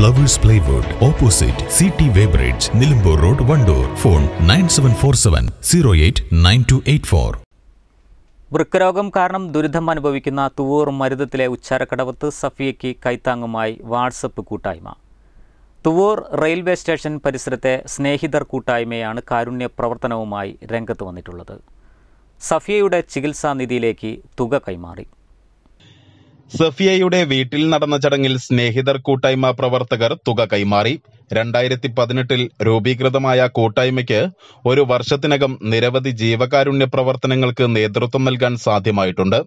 flowers plywood opposite C T weighbridge Nilambur road Wandoor phone nine seven four seven zero eight nine two eight four വൃക്കരോഗം കാരണം ദുരിതം അനുഭവിക്കുന്ന Thuvur മരുതത്തിലെ ഉച്ചാരക്കടവത്ത് സഫിയയ്ക്ക് കൈത്താങ്ങുമായി WhatsApp കൂട്ടായ്മ Thuvur railway station പരിസരത്തെ സ്നേഹിതർ കൂട്ടായ്മയാണ് കാരുണ്യ പ്രവർത്തനവുമായി രംഗത്ത് വന്നിട്ടുള്ളത് സഫിയയുടെ ചികിത്സാ നിധിയിലേക്ക് തുക കൈമാറി സഫിയയുടെ വീട്ടിൽ നടന്ന ചടങ്ങിൽ സ്നേഹിതർ കൂട്ടായ്മ പ്രവർത്തകർ തുക കൈമാറി രണ്ടായിരത്തി പതിനെട്ടിൽ രൂപീകൃതമായ കൂട്ടായ്മയ്ക്ക് ഒരു വർഷത്തിനകം നിരവധി ജീവകാരുണ്യ പ്രവർത്തനങ്ങൾക്ക് നേതൃത്വം നൽകാൻ സാധ്യമായിട്ടുണ്ട്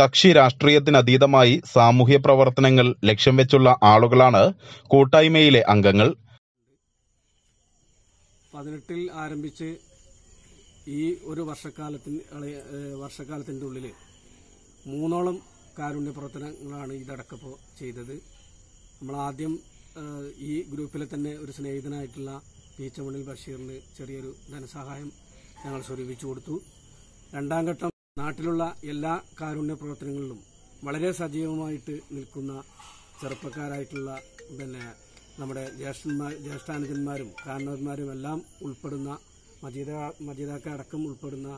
കക്ഷി രാഷ്ട്രീയത്തിനതീതമായി സാമൂഹ്യ പ്രവർത്തനങ്ങൾ ലക്ഷ്യം വെച്ചുള്ള ആളുകളാണ് കൂട്ടായ്മയിലെ അംഗങ്ങൾ പതിനെട്ടിൽ ആരംഭിച്ച് ഈ ഒരു വർഷക്കാലത്തിന് വർഷക്കാലത്തിന്റെ ഉള്ളിൽ മൂന്നോളം കാരുണ്യ പ്രവർത്തനങ്ങളാണ് ഇതടക്കപ്പോൾ ചെയ്തത് നമ്മളാദ്യം ഈ ഗ്രൂപ്പിലെ തന്നെ ഒരു സ്നേഹിതനായിട്ടുള്ള പീച്ചമണിൽ ബഷീറിന് ചെറിയൊരു ധനസഹായം ഞങ്ങൾ സ്വരൂപിച്ചു കൊടുത്തു രണ്ടാം ഘട്ടം നാട്ടിലുള്ള എല്ലാ കാരുണ്യ പ്രവർത്തനങ്ങളിലും വളരെ സജീവമായിട്ട് നിൽക്കുന്ന ചെറുപ്പക്കാരായിട്ടുള്ള പിന്നെ നമ്മുടെ ജ്യേഷ്ഠന്മാർ ജ്യേഷ്ഠാനുജന്മാരും കാരണവന്മാരും എല്ലാം ഉൾപ്പെടുന്ന മജീദ മജീദാക്ക ഉൾപ്പെടുന്ന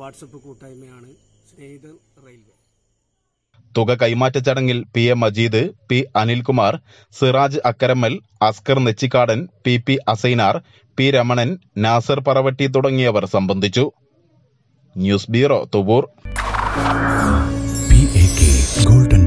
വാട്സപ്പ് കൂട്ടായ്മയാണ് സ്നേഹിതർ റെയിൽവേ തുക കൈമാറ്റ ചടങ്ങിൽ P A Majeed P Anilkumar Siraj Akkarammal Askar Nechikkadan P P Asainar P Ramanan Nasar Paravatti തുടങ്ങിയവർ സംബന്ധിച്ചു ന്യൂസ് ബ്യൂറോ തുബൂർ ഗോൾഡൻ